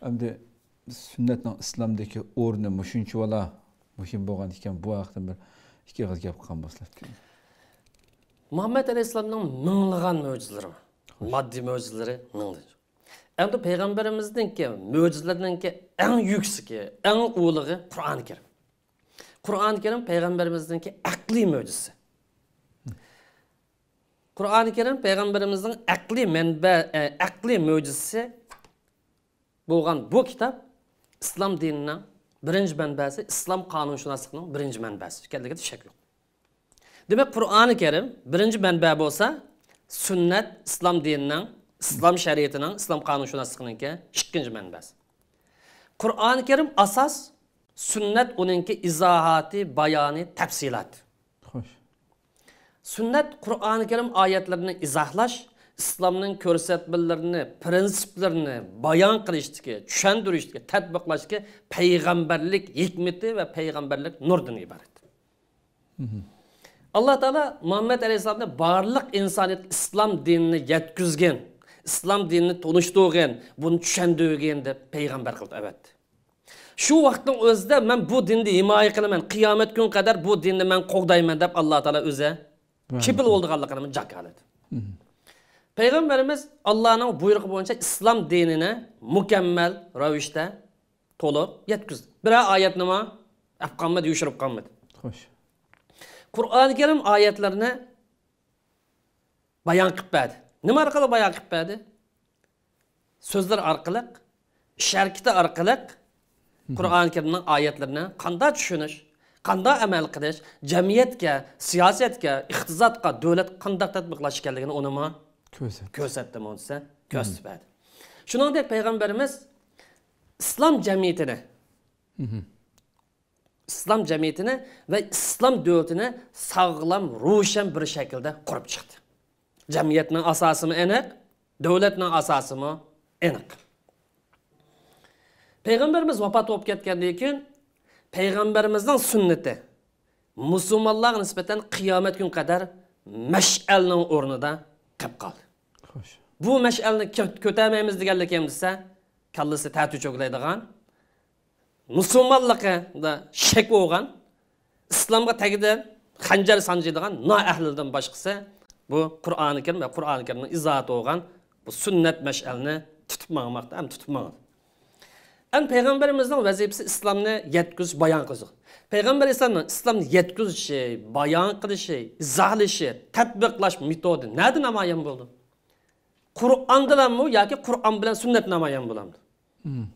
Әмді сүннәтнең исламдагы орны мошынча вала мөһим булган икән бу хакта бер ике кыз гәп кылган булсалар. Мөхәммәд алейхиссаламның меңлегән мөҗизләре, матди мөҗизләре меңле. Әмді пайғамбарымыздың ке мөжізлерінің ке әң юксіке, әң ұлығы Құран керім. Құран керім пайғамбарымыздың ке әқли мөжізі. Құран керім пайғамбарымыздың әқли мәнбә, әқли мөжізі bo'lgan bu kitob islom dinini birinchi manbasi islom qonunshunosligining birinchi manbasi ekanligiga shak yo'q demak qur'oni karim birinchi manba bo'lsa sunnat islom dinining islom shariatining islom qonunshunosliginiki ikkinchi manbasi qur'oni karim asos sunnat uninki izohati bayoni tafsilot xush sunnat qur'oni Kerim ayetlerini izahlaş. islomning ko'rsatmalarini prinsiplarini bayon qilishga tushuntirishga tadbiqlashga payg'ambarlik hikmeti va payg'ambarlik nurdan iborat alloh taolo muhammad alayhissalomni varlık insoniyat islom dinini yetküzgen, islom dinini tunishtirgan buni tushundirgan deb payg'ambar qildi Evet. shu vaqtning o'zida man bu dinni himoya qilaman qiyomat gün qadar bu dinni man qo'g'dayman deb alloh taolo o'zi kipil bo'ldiganligini jakoladi Peygamberimiz Allah'ın buyruğu boyunca İslam dinine mükemmel ravişte tolu yetkizdi. Bir ayet nima yapkanmadı, yuşurup kanmadı. Hoş. Kur'an-ı Kerim ayetlerini bayan kıpbedi. Nima arkalı bayan kıpbedi? Sözler arkalık, şerkite arkalık Kur'an-ı Kerim'in ayetlerini kanda düşünüş, qanday amal qilish jamiyatga siyosatga iqtisodga davlat qanday tatbiqlash ekanligini unumi ko'rsatdi ko'rsatdi nima hmm. desa ko'rsatmadi shuningdek payg'ambarimiz islom jamiyatini mhm. islom jamiyatini va islom davlatini sog'lom ro'shan bir shaklda qurib chiqdi jamiyatning asosimi aniq davlatning asosimi aniq payg'ambarimiz vafot bo'lib ketgandan keyin payg'ambarimizning sunnati musulmonlarga nisbatan qiyomat kuni qadar mash'alning o'rnida qilib qol xo'sh bu mash'alni ko'tarmaymiz deganlar kim desa kallasi tatu cho'klaydigan musulmonlikda shak bo'lgan islomga tagida xanjar sanjiydigan noahlildan boshqasi bu Kur'an karim va qur'oni karimni izohati bo'lgan bu sunnat mash'alni tutib manmoqda ham tutib mangdi en Peygamberimizden vazifesi İslam'ı yetkiz bayan kızı. Peygamber İslam'ın İslam'ı yetkiz şey, bayan kılışı, izahlışı, tatbiklaş metodu nerede namayen buldu? Kur'an bilen mi ya ki Kur'an bilen sünnet namayen bulan Hmm.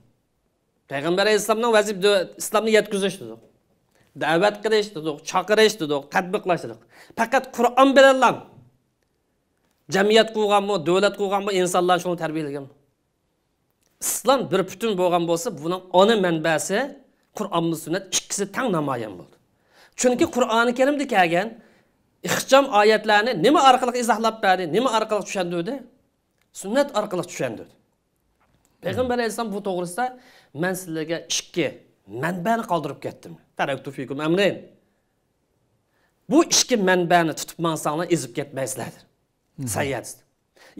Peygamber İslam'ın vazifesi İslam'ı yetkiz dedi. Davet kılış dedik, çakırış dedik, tatbiklaş dedik. Fakat Kur'an bilen lan. Cemiyet kurgan mı, devlet kurgan mı, insanlar şunu terbiye edilgen islom bir butun bo'lgan bo'lsa buni ona manbasi qur'on va sunnat ikkisi tang namoyon bo'ldi chunki qur'oni karimda kelgan ixcham oyatlarni nima orqali izohlab berdi nima orqali tushundirdi sunnat orqali tushundirdi payg'ambar alayhissalom bu to'g'risida işki, sizlarga kaldırıp gettim. qoldirib ketdim amrin bu işki manbani tutib mansanglar izip ketmaysizlar sayyat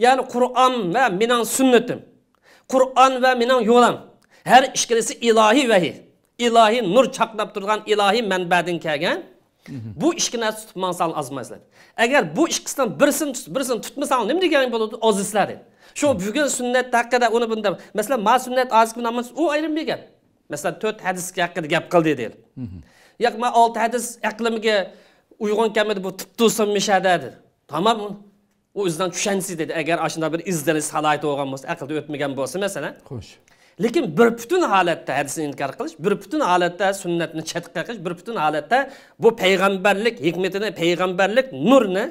ya'ni Kur'an ve minan sünnetim. Kur'an ve mening yo'lim Her işkilisi ilahi vehi. İlahi nur çaklap turgan ilahi manbadan kelgan bu ishkini tutibman sal ozmaslar agar bu ikkisidan birisini tut birisini tutmasal nima degan bo'ladi ozizlari shu bugun sunnat haqida uni bunda masalan ma sunnat namaz u ayrim degan masalan to'rt hadis haqida gap qildi deydi yo'q man olti hadis aqlimga uyg'un kamidi bu tuttusim mishada dedi tamom u o'zidan tushansiz dedi agar ana shunday bir izdirish halok bo'lgan bo'lsa aqlda o'tmagan bo'lsa masalan xo'sh lekin bir butun holatda hadisni inkor qilish bir butun holatda sunnatni chatga qilish bir butun holatda bu payg'ambarlik hikmatini payg'ambarlik nurni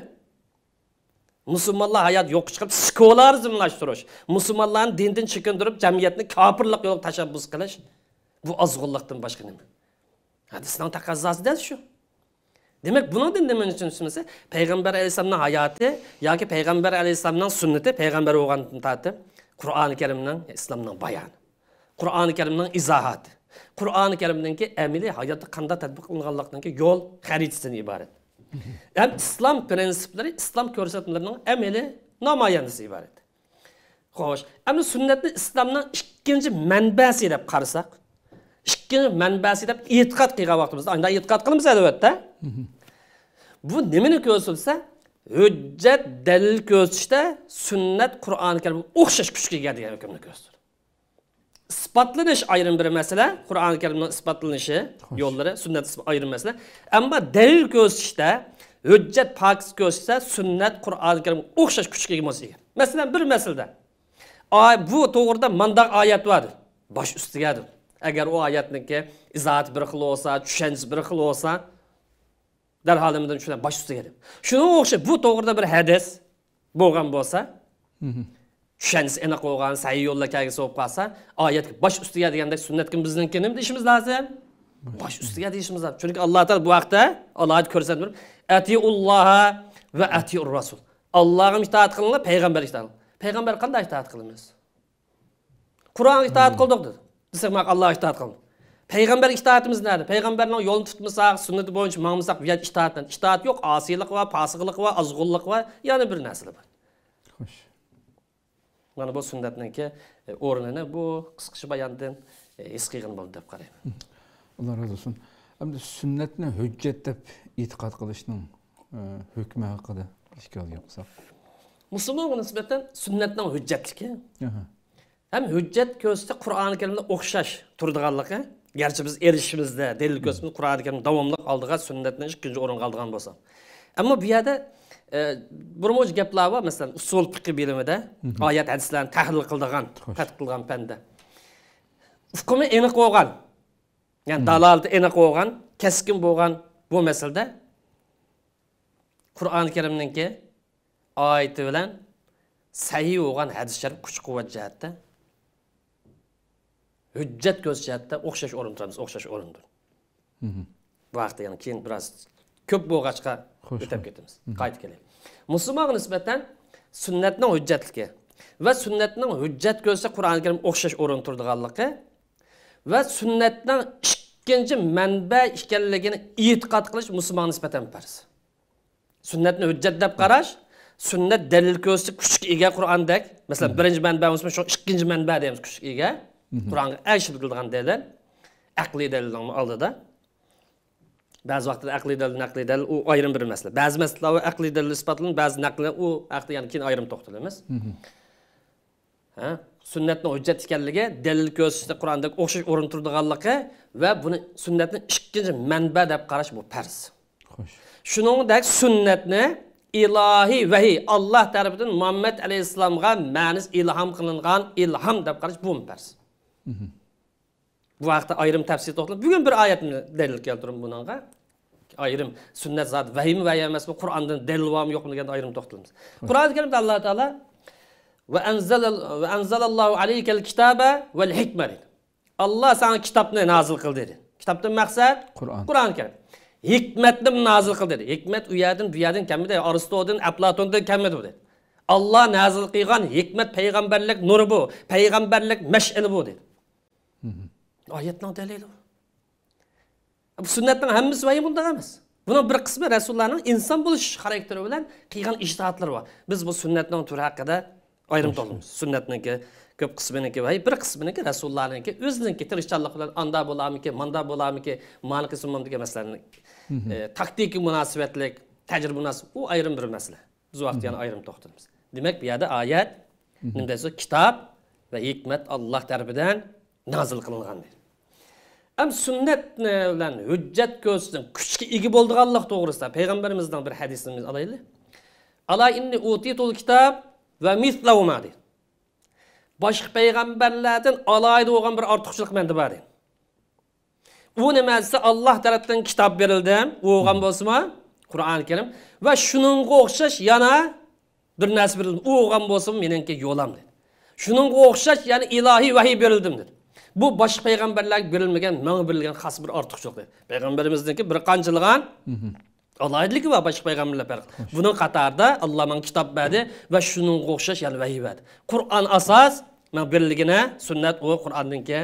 musulmonlar hayot yo'q chiqib skolarizmlashtirish musulmonlarni dindan chekintirib jamiyatni kofirlik yo'li tashabbus qilish bu ozg'inlikdan boshqa nima hadisning taqozosi shu Demek bunu dinlemen için sünnesi Peygamber Aleyhisselam'ın hayatı ya ki Peygamber Aleyhisselam'ın sünneti Peygamber olan tahtı Kur'an-ı Kerim'den İslam'dan bayan. Kur'an-ı Kerim'den izahat. Kur'an-ı Kerim'den ki emili hayatı kanda tatbik kılınganlıktaki yol haritasından ibaret. Hem İslam prensipleri, İslam görsetmelerinin emili namayanısı ibaret. Hoş. Ama sünnetini İslam'dan ikinci menbesi ile karsak, ichki manbasi deb e'tiqod qilgan vaqtimizda unda e'tiqod qilamiz albatta bu nimani ko'rsatilsa hujjat dalil ko'rsatishda sünnet Kur'an karim o'xshash kuchga ega degan hukmni ko'rsatdi isbotlanish ayrim bir masala qur'oni karimni isbotlanishi yo'llari sunnat ayrim masala ammo dalil ko'rsatishda hujjat pokiz ko'rsatsa sunnat qur'oni karim o'xshash kuchga ega masalan bir masalada bu to'g'rida mandaq oyat bordir bosh ustigadir agar u ki, izohat bir xil bo'lsa tushunch bir xil bo'lsa darhol nimadan tushunadi bosh ustiga deb shunga o'xshab bu doğruda bir hadis bo'lgan bo'lsa tushunchisi aniq yolla kəgisi yo'lda qalsa, bo'lib ki, oyat bosh ustiga degandek sunnat kim bizniki işimiz lazım? Baş bosh ustiga işimiz lazım. chunki alloh taolo bu haqda oyat ko'rsatib turib Allaha va atiur rasul allohga itoat qilinglar payg'ambarga itoat qiling payg'ambar qanday itoat qilamiz qur'onga itoat hmm. qildik dedi desak mak allohga itoat qilamiz payg'ambar itoatimiz nari payg'ambarni yo'lini tutmasak sunnati bo'yicha mamsak bu itoat itoat yok, osiylik var, posiqlik var, azg'unlik var. Yani bir narsalar var. xo'sh mana bu ki, o'rnini bu qisqacha bayondan his e, qilgan bo'ldi deb Allah razı olsun hüccet hamda sunnatni hujjat deb e'tiqod qilishning hukmi haqida hikoya qilsak musulmonga nisbatan sunnatning hujjatligi hüccet hujjat Kur'an-ı Kerim'de o'xshash turdiganligi garchi biz kuran dalil Kerim'de qur'oni karim sünnetine qoldigan sunnatdan ikkinchi o'ringa oldigan bo'lsa ammo bu yerda e, birmuncha gaplar bor masalan usul fiqi bilimida mhm. ayet hadislarni tahlil qildigan tadqiq qilgan fanda Ufkumu aniq bo'lgan ya'ni mhm. dalolati aniq bo'lgan keskin bo'lgan bu masalada qur'oni karimninki oyati bilan olan bo'lgan hadis sharif kuch quvvat cihette hujjat ko'rsatishadida o'xshash o'rin turamiz o'xshash o'rinda mhm. vaqti yana keyin biroz ko'p bo'lg'achqa o'tab ketamiz mhm. qaytib kelaylik musulmonga nisbatan sunnatning hujjatligi va sunnatning hujjat ko'rsa qur'oni karim o'xshash o'rin turadiganligi va sunnatning ikkinchi manba ekanligini e'tiqod qilish musulmonga nisbatan farz sunnatni hujjat deb qarash sunnat dalil ko'rsa kuchga ega qur'ondak masalan mhm. birinchi manba bo'lsa shu ikkinchi manba deymiz kuchga ega Quranı hər şey bildirən deyirlər. Əqli dəlilini aldı da. Bəzi vaxtda əqli dəlil, nəqli dəlil o ayrım bir məsələ. Bəzi məsələlər əqli dəlil isbatlanır, bəzi nəqli o əqli yəni kin ayrım toxtulumuz. Mhmm. Hə? Sünnətin hüccət ikənligi, dəlil göstərişdə Quranda oxşaş orun turduğanlığı və bunu sünnətin ikinci mənbə deyə qaraş bu fərz. Xoş. Şuningdək sünnətni ilahi vəhi Allah tərəfindən Muhammed əleyhissalamğa mənis ilham qılınğan ilham deyə qaraş bu fərz. bu vaqtda ayrım tafsir to'xtalib Bugün bir ayet mi delil oyatni dalil keltirdim bunga ayrim sunnat zot vahimi vahiy emasmi qur'ondan dalil bormi yo'qmi deganda ayrim to'xtalamiz qur'oni karimda alloh taolo anzalallahu alaykal kitaba val hikma dedi alloh sana kitobni nozil qildi dedi kitobdan maqsad qur'on qur'oni karim hikmatni nozil qildi dedi hikmat u yerdan bu yerdan kamida aristodan aplatondan kamidi bu dedi Allah nozil qilgan Hikmet peygamberlik nuru bu peygamberlik mash'ili bu dedi oyatning dalili bu sunnatning hammasi vahiy bundaq emas buni bir qismi rasullarning inson bo'lish xarakteri bilan qilgan ijtihodlari bor biz bu sunnatning turi haqida ayrim to'lamiz sunnatniki ko'p qisminiki va bir qisminiki rasulullohniki o'ziniki tirishchanlik bilan anda bo'lamiki manda bo'lamiki maliki degan masalani e, taktik munosabatlik tajriba munosib u ayrim bir masala biz vaqt yana ayrim to'xtalamiz demak bu yerda oyat nima desa kitob va hikmat alloh tarafidan nazil qilingan am sunnat bilan hujjat ko'rsin kuchga ega bo'lganlik to'g'risida payg'ambarimizdan bir hadisini olaylik ala inni utitul kitob va mislauma deydi boshqa payg'ambarlardan alayda bo'lgan bir ortiqchilik menda bor u nima desa olloh tarafdan kitob berildi u bo'lgan bo'lsinmi qur'oni karim va shuningga o'xshash yana bir narsa berildi u bo'lgan bo'lsin meniki yo'lam dedi shuningga o'xshash ya'ni ilohiy vahiy berildim dedi bu boshqa payg'ambarlarga berilmagan manga berilgan xos bir ortiqchilik payg'ambarimizniki bir qanchilig'an alohidaligi bor boshqa payg'ambarlar farq buni qatorida alloh manga kitob berdi va shuning o'xshash yana vahiy berdi qur'on asos mana berilgina sunnat u qur'onniki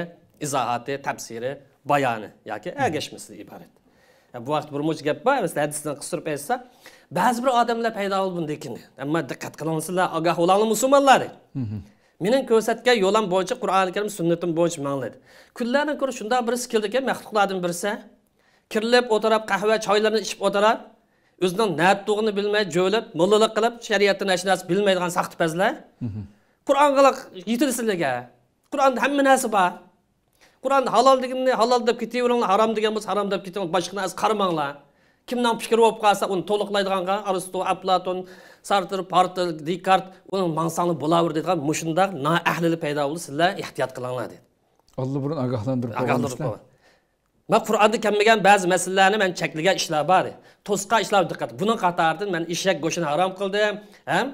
izohati tafsiri bayoni yoki ergashmasidan iborat bu vaqt bir muncha gap bor hadisdan qistirib aytsa ba'zi bir odamlar paydo bo'ldi bundaykini ammo diqqat qilinglar ogoh bo'linglar musulmonlar mening ko'rsatgan yo'lam bo'yicha qur'oni karim sunnatim bo'yicha mangladi kunlardan ko'ra shundoq birisi keldi ekan maxluqlardan birisi kirilib o'tirib qahva choylarni ichib o'tirib o'zining natug'ini bilmay jo'lib mullalik qilib shariatni nashinasi bilmaydigan saxtipazlar mhm. Qur'on yetadi sizlarga qur'onda hamma narsa bor qur'on halol deganni halol deb ketaveringlar harom degan bo'lsa harom deb ketaveringlar boshqa narsa qaramanglar kimdan fikri bo'lib qolsa uni to'liqlaydiganga aristo aplaton sartr partel dekart uni mansani bo'laver deydigan mushundaq naahlili paydo bo'ldi sizlar ehtiyot qilinglar dedi oldi burun ogohlantirib ogohlantirib qo'ygan man qur'onda kelmagan ba'zi masalalarni man cheklagan ishlar bor to'sqan ishlar diqqat buni qatoridan man eshak go'shtini harom qildim ham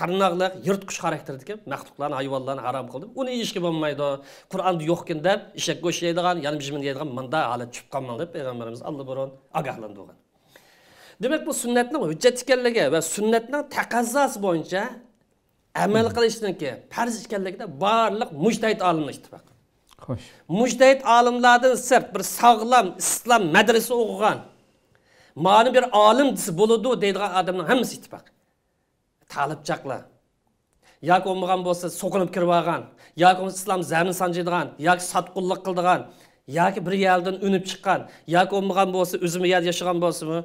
tirnoqliq yirtqich xarakterdagi maxluqlarni hayvonlarni harom qildim uni yeyishga bo'lmaydi qur'onda yo'qkin deb eshak go'sht yeydigan yanim yeydigan bunday holat chiqqanman deb payg'ambarimiz allaburun ogohlantirgan demak bu sunnatning hujjat ekanligi va sunnatning taqozosi bo'yicha amal qilishniki farz ekanligida barliq mujtahid olimlar ittifoq xo'sh mujtahid olimlardan sirt bir sog'lom islom madrasa o'qigan mani bir olim desa bo'ladi deydigan odamlar hammasi ittifoq talibchaqlar yoki bo'lmagan bo'lsa so'qinib kirib olgan yoki islom zamin sanjiydigan yoki sotqullik qildigan yoki bir yaldan unib chiqqan yoki bo'lmagan bo'lsa o'zini yerda yashagan bo'lsimi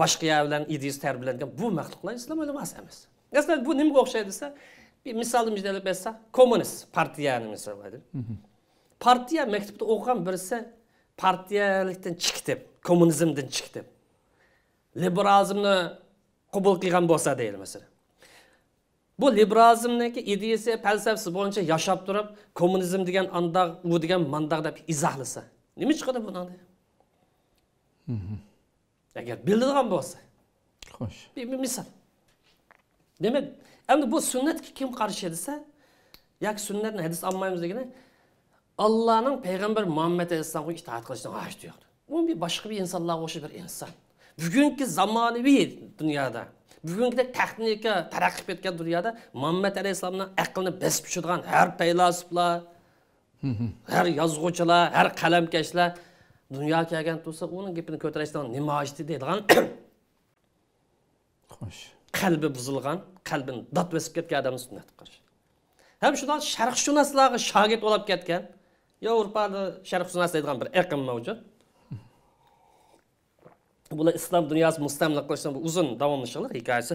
boshqa bilan ideist terbiyelendiğim bu mektuplar İslam ulamasi emas Mesela bu nimaga bir desa bir misolni mujdalab aytsa kommunist partiyani misol partiya mektupta okan birisi partiyalikdan chiqib kommunizmdan chiqib liberalizmni qabul qilgan bo'lsa değil mesela. bu liberalizmniki ideyasi falsafasi bo'yicha yashab turib kommunizm degan andaq u degan mandaq deb izohlasa nima chiqadi bundan eğer bildiğin bolsa. Hoş. Bir, bir misal. Demek endi bu sünnet ki kim qarshi ya ki sunnatni hadis olmaymiz degani Allah'ın payg'ambar muhammad alayhissalomga itaat qilishdan hojati diyor. Bu bir başka bir insanlığa o'xshash bir inson bugungi zamonaviy dünyada. bugungidek texnika taraqqiy qilib ketgan dunyoda muhammad alayhissalomni aqlini besib tushadigan har her har her har qalamkashlar dunyo kelgan tursa uni gapini ko'tarishdan nima ochdi deydigan xo'sh qalbi buzilgan qalbini dod besib ketgan odamni sunnat qilish ham shundan sharqshunoslarga shogird ya ketgan yevropada sharqshunos deydigan bir iqim mavjud bular islom dunyosini mustamlik qilishdan uzun davomlashganlar hikayesi.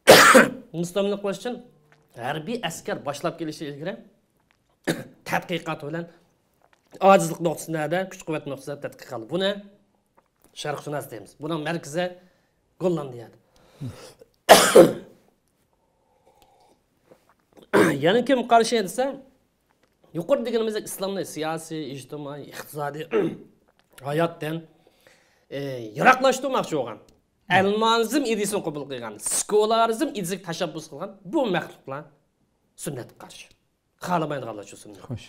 mustamlik qilish her harbiy asker boshlab kelishi ilgari tadqiqot bilan ojizlik nada kuch quvvat nuqtasida tadqiq qildi buni sharqshunos deymiz buni markazi gollandiya yana kim qarshi desa yuqori deganimizdek islomda siyosiy ijtimoiy iqtisodiy hayotdan e, yiroqlashtirmoqchi bo'lgan almanzim idisini qabul qilgan skolarizm idisiga tashabbus qilgan bu maxluqlar sunnatga qarshi xohlamaydiganlar shu sunnat xo'sh